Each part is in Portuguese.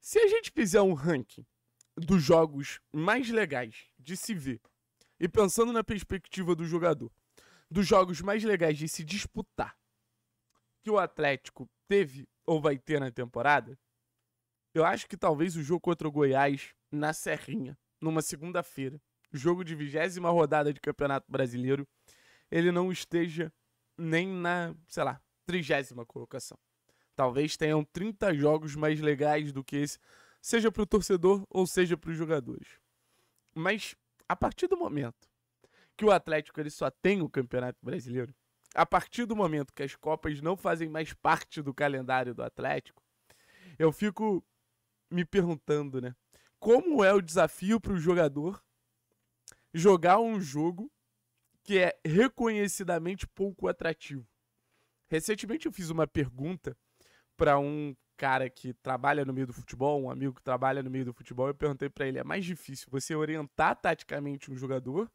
Se a gente fizer um ranking dos jogos mais legais de se ver, e pensando na perspectiva do jogador, dos jogos mais legais de se disputar que o Atlético teve ou vai ter na temporada, eu acho que talvez o jogo contra o Goiás na Serrinha, numa segunda-feira, jogo de vigésima rodada de Campeonato Brasileiro, ele não esteja nem na, sei lá, trigésima colocação. Talvez tenham 30 jogos mais legais do que esse, seja para o torcedor ou seja para os jogadores. Mas a partir do momento que o Atlético ele só tem o Campeonato Brasileiro, a partir do momento que as Copas não fazem mais parte do calendário do Atlético, eu fico me perguntando, né? Como é o desafio para o jogador jogar um jogo que é reconhecidamente pouco atrativo? Recentemente eu fiz uma pergunta para um cara que trabalha no meio do futebol, um amigo que trabalha no meio do futebol, eu perguntei para ele: é mais difícil você orientar taticamente um jogador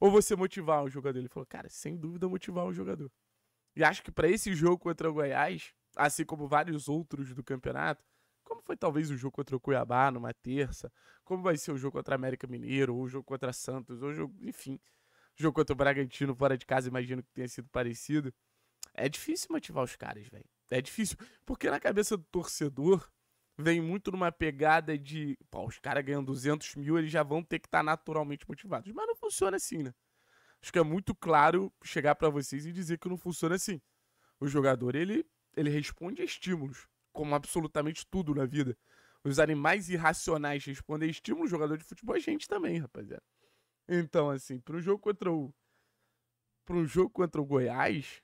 ou você motivar um jogador? Ele falou: cara, sem dúvida motivar um jogador. E acho que para esse jogo contra o Goiás, assim como vários outros do campeonato, como foi talvez o jogo contra o Cuiabá numa terça, como vai ser o jogo contra a América Mineiro, ou o jogo contra Santos, ou o jogo, enfim, o jogo contra o Bragantino fora de casa, imagino que tenha sido parecido. É difícil motivar os caras, velho. É difícil. Porque na cabeça do torcedor vem muito numa pegada de. Pô, os caras ganham 200 mil, eles já vão ter que estar tá naturalmente motivados. Mas não funciona assim, né? Acho que é muito claro chegar para vocês e dizer que não funciona assim. O jogador, ele, ele responde a estímulos, como absolutamente tudo na vida. Os animais irracionais respondem a estímulos, o jogador de futebol é a gente também, rapaziada. Então, assim, para um jogo contra o. Para um jogo contra o Goiás,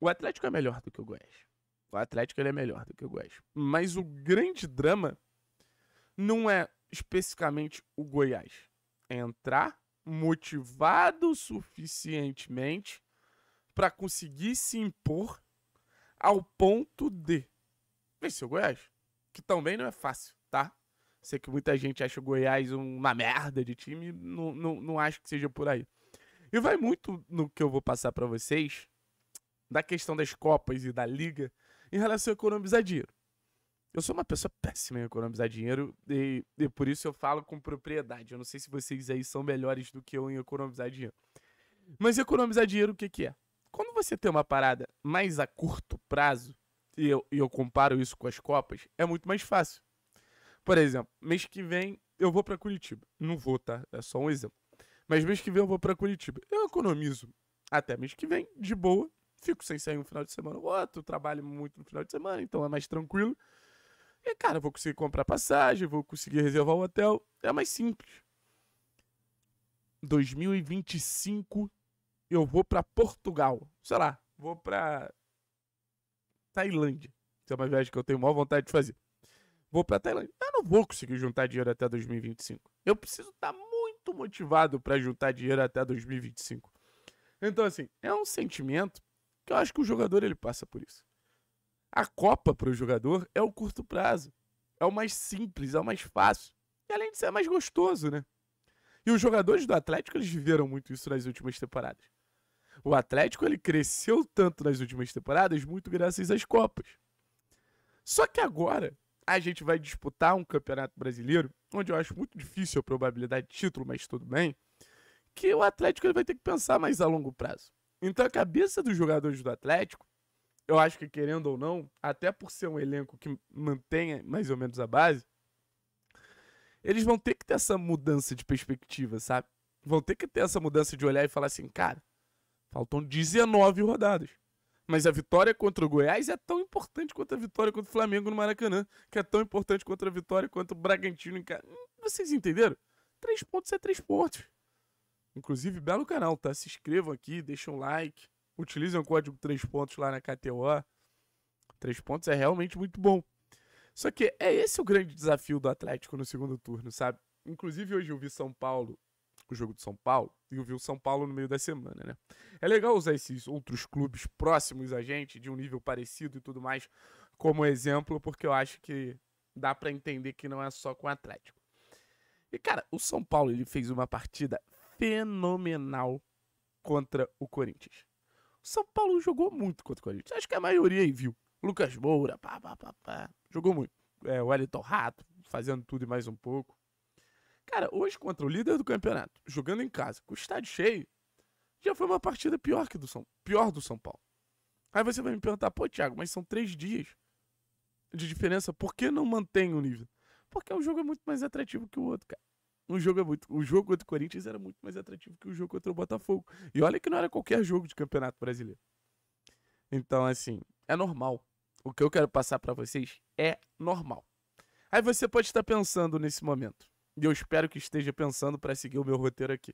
o Atlético é melhor do que o Goiás. O Atlético ele é melhor do que o Goiás. Mas o grande drama não é especificamente o Goiás. É entrar motivado suficientemente para conseguir se impor ao ponto de vencer o Goiás. Que também não é fácil, tá? Sei que muita gente acha o Goiás uma merda de time, não, não, não acho que seja por aí. E vai muito no que eu vou passar para vocês da questão das Copas e da Liga em relação a economizar dinheiro. Eu sou uma pessoa péssima em economizar dinheiro e, e por isso eu falo com propriedade. Eu não sei se vocês aí são melhores do que eu em economizar dinheiro. Mas economizar dinheiro, o que, que é? Quando você tem uma parada mais a curto prazo, e eu, e eu comparo isso com as Copas, é muito mais fácil. Por exemplo, mês que vem eu vou para Curitiba. Não vou, tá? É só um exemplo. Mas mês que vem eu vou para Curitiba. Eu economizo até mês que vem, de boa, fico sem sair um final de semana ou outro, trabalho muito no final de semana, então é mais tranquilo. E, cara, vou conseguir comprar passagem, vou conseguir reservar o um hotel, é mais simples. 2025 eu vou para Portugal, sei lá, vou para Tailândia. Isso é uma viagem que eu tenho maior vontade de fazer. Vou para Tailândia. Eu não vou conseguir juntar dinheiro até 2025. Eu preciso estar tá muito motivado para juntar dinheiro até 2025. Então assim, é um sentimento eu acho que o jogador ele passa por isso. A Copa para o jogador é o curto prazo. É o mais simples, é o mais fácil. E além de ser é mais gostoso, né? E os jogadores do Atlético, eles viveram muito isso nas últimas temporadas. O Atlético, ele cresceu tanto nas últimas temporadas, muito graças às Copas. Só que agora, a gente vai disputar um campeonato brasileiro, onde eu acho muito difícil a probabilidade de título, mas tudo bem, que o Atlético ele vai ter que pensar mais a longo prazo. Então a cabeça dos jogadores do Atlético, eu acho que querendo ou não, até por ser um elenco que mantenha mais ou menos a base, eles vão ter que ter essa mudança de perspectiva, sabe? Vão ter que ter essa mudança de olhar e falar assim, cara, faltam 19 rodadas. Mas a vitória contra o Goiás é tão importante quanto a vitória contra o Flamengo no Maracanã, que é tão importante quanto a vitória contra o Bragantino em casa. Hum, vocês entenderam? Três pontos é três pontos. Inclusive, belo canal, tá? Se inscrevam aqui, deixem um like, utilizem o código 3 pontos lá na KTO. 3 pontos é realmente muito bom. Só que é esse o grande desafio do Atlético no segundo turno, sabe? Inclusive, hoje eu vi São Paulo, o jogo do São Paulo, e eu vi o São Paulo no meio da semana, né? É legal usar esses outros clubes próximos a gente, de um nível parecido e tudo mais, como exemplo, porque eu acho que dá para entender que não é só com o Atlético. E, cara, o São Paulo ele fez uma partida fenomenal contra o Corinthians. O São Paulo jogou muito contra o Corinthians. Acho que a maioria aí viu. Lucas Moura, pá, pá, pá, pá. Jogou muito. É, o Wellington Rato, fazendo tudo e mais um pouco. Cara, hoje contra o líder do campeonato, jogando em casa, com o estádio cheio, já foi uma partida pior que do São, pior do São Paulo. Aí você vai me perguntar, pô, Thiago, mas são três dias de diferença, por que não mantém o nível? Porque o um jogo é muito mais atrativo que o outro, cara um jogo é muito. O jogo contra o Corinthians era muito mais atrativo que o jogo contra o Botafogo. E olha que não era qualquer jogo de campeonato brasileiro. Então, assim, é normal. O que eu quero passar para vocês é normal. Aí você pode estar pensando nesse momento. E eu espero que esteja pensando para seguir o meu roteiro aqui.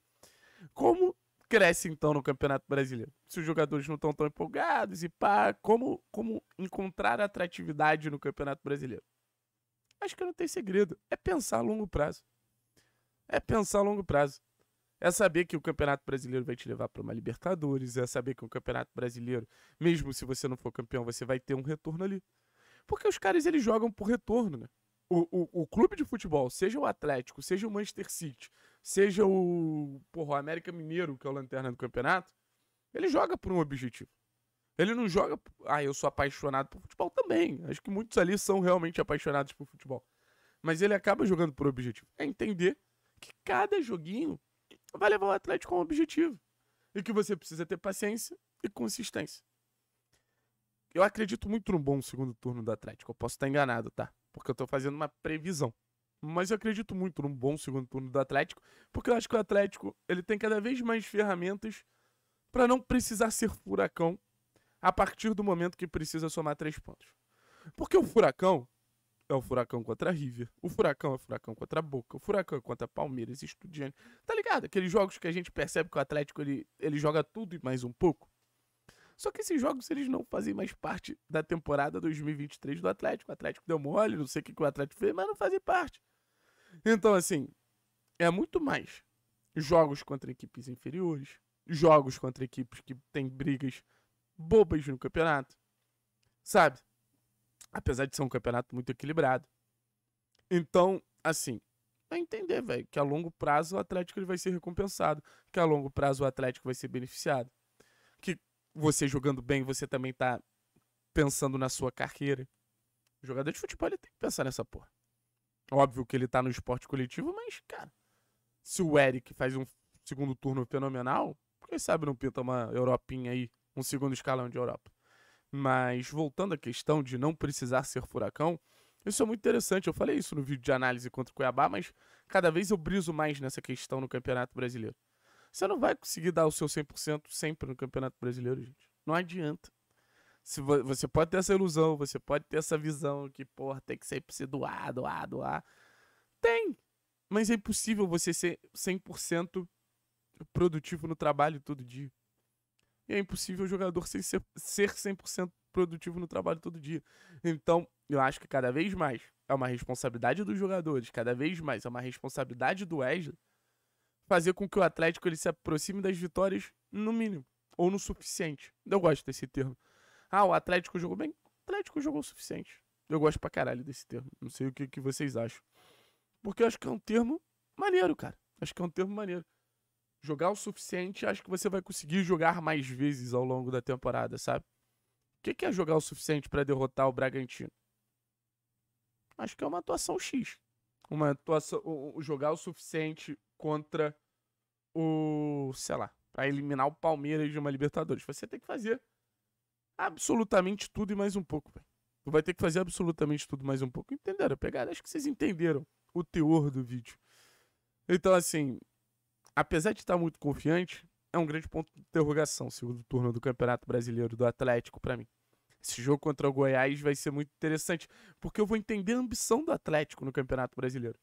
Como cresce então no Campeonato Brasileiro? Se os jogadores não estão tão empolgados e pá, como, como encontrar atratividade no Campeonato Brasileiro? Acho que não tem segredo. É pensar a longo prazo. É pensar a longo prazo. É saber que o Campeonato Brasileiro vai te levar para uma Libertadores. É saber que o Campeonato Brasileiro, mesmo se você não for campeão, você vai ter um retorno ali. Porque os caras eles jogam por retorno, né? O, o, o clube de futebol, seja o Atlético, seja o Manchester City, seja o, porra, o América Mineiro, que é o lanterna do campeonato, ele joga por um objetivo. Ele não joga. Ah, eu sou apaixonado por futebol também. Acho que muitos ali são realmente apaixonados por futebol. Mas ele acaba jogando por objetivo. É entender que cada joguinho vai levar o Atlético a um objetivo. E que você precisa ter paciência e consistência. Eu acredito muito no bom segundo turno do Atlético. Eu posso estar enganado, tá? Porque eu tô fazendo uma previsão. Mas eu acredito muito num bom segundo turno do Atlético, porque eu acho que o Atlético ele tem cada vez mais ferramentas para não precisar ser furacão a partir do momento que precisa somar três pontos. Porque o furacão, é o furacão contra a River, o furacão é o furacão contra a Boca, o furacão é contra Palmeiras, Estudiantes. Tá ligado? Aqueles jogos que a gente percebe que o Atlético ele, ele joga tudo e mais um pouco. Só que esses jogos eles não fazem mais parte da temporada 2023 do Atlético. O Atlético deu mole, não sei o que, que o Atlético fez, mas não fazem parte. Então, assim, é muito mais jogos contra equipes inferiores, jogos contra equipes que têm brigas bobas no campeonato, sabe? Apesar de ser um campeonato muito equilibrado. Então, assim, vai entender, velho, que a longo prazo o Atlético ele vai ser recompensado, que a longo prazo o Atlético vai ser beneficiado. Que você jogando bem, você também tá pensando na sua carreira. O jogador de futebol ele tem que pensar nessa porra. Óbvio que ele tá no esporte coletivo, mas, cara, se o Eric faz um segundo turno fenomenal, quem sabe não pinta uma Europinha aí, um segundo escalão de Europa. Mas voltando à questão de não precisar ser furacão, isso é muito interessante. Eu falei isso no vídeo de análise contra o Cuiabá, mas cada vez eu briso mais nessa questão no Campeonato Brasileiro. Você não vai conseguir dar o seu 100% sempre no Campeonato Brasileiro, gente. Não adianta. Se você pode ter essa ilusão, você pode ter essa visão que, porra, tem que sempre ser doar, doar, doar. Tem! Mas é impossível você ser 100% produtivo no trabalho todo dia. E é impossível o jogador ser, ser 100% produtivo no trabalho todo dia. Então, eu acho que cada vez mais é uma responsabilidade dos jogadores, cada vez mais é uma responsabilidade do Wesley fazer com que o Atlético ele se aproxime das vitórias no mínimo, ou no suficiente. Eu gosto desse termo. Ah, o Atlético jogou bem? O Atlético jogou o suficiente. Eu gosto pra caralho desse termo. Não sei o que, que vocês acham. Porque eu acho que é um termo maneiro, cara. Acho que é um termo maneiro jogar o suficiente, acho que você vai conseguir jogar mais vezes ao longo da temporada, sabe? O que é jogar o suficiente para derrotar o Bragantino? Acho que é uma atuação X. Uma atuação. Jogar o suficiente contra o. sei lá. Pra eliminar o Palmeiras de uma Libertadores. Você tem que fazer absolutamente tudo e mais um pouco, velho. vai ter que fazer absolutamente tudo mais um pouco. Entenderam? Pegaram? Acho que vocês entenderam o teor do vídeo. Então, assim, apesar de estar muito confiante, é um grande ponto de interrogação, segundo turno do Campeonato Brasileiro do Atlético para mim. Esse jogo contra o Goiás vai ser muito interessante, porque eu vou entender a ambição do Atlético no Campeonato Brasileiro.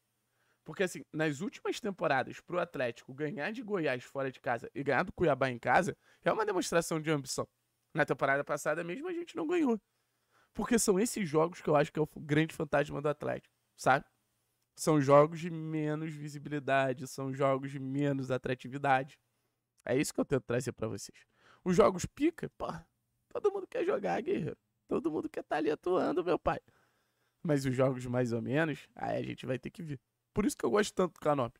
Porque, assim, nas últimas temporadas, pro Atlético ganhar de Goiás fora de casa e ganhar do Cuiabá em casa, é uma demonstração de ambição. Na temporada passada mesmo, a gente não ganhou. Porque são esses jogos que eu acho que é o grande fantasma do Atlético, sabe? São jogos de menos visibilidade, são jogos de menos atratividade. É isso que eu tento trazer para vocês. Os jogos pica, pô, todo mundo quer jogar, guerreiro. Todo mundo quer estar tá ali atuando, meu pai. Mas os jogos mais ou menos, aí a gente vai ter que ver. Por isso que eu gosto tanto do Canop.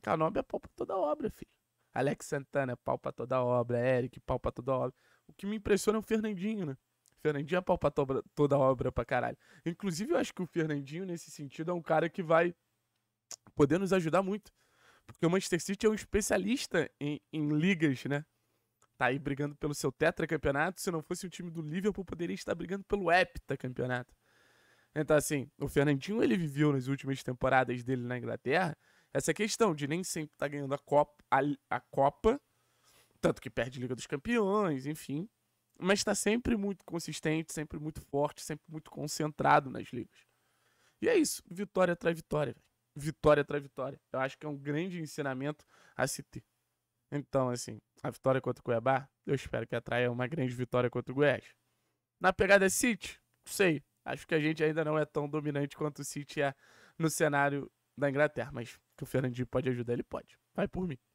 Canop é pau pra toda obra, filho. Alex Santana é pau pra toda obra, Eric, pau pra toda obra. O que me impressiona é o Fernandinho, né? Fernandinho apalpa toda, a obra pra caralho. Inclusive, eu acho que o Fernandinho, nesse sentido, é um cara que vai poder nos ajudar muito. Porque o Manchester City é um especialista em, em ligas, né? Tá aí brigando pelo seu tetracampeonato. Se não fosse o time do Liverpool, poderia estar brigando pelo heptacampeonato. Então, assim, o Fernandinho, ele viveu nas últimas temporadas dele na Inglaterra essa questão de nem sempre estar tá ganhando a Copa, a, a Copa, tanto que perde a Liga dos Campeões, enfim mas está sempre muito consistente, sempre muito forte, sempre muito concentrado nas ligas. E é isso, vitória traz vitória, vitória traz vitória. Eu acho que é um grande ensinamento a se ter. Então, assim, a vitória contra o Cuiabá, eu espero que atraia uma grande vitória contra o Goiás. Na pegada City, não sei, acho que a gente ainda não é tão dominante quanto o City é no cenário da Inglaterra, mas que o Fernandinho pode ajudar, ele pode. Vai por mim.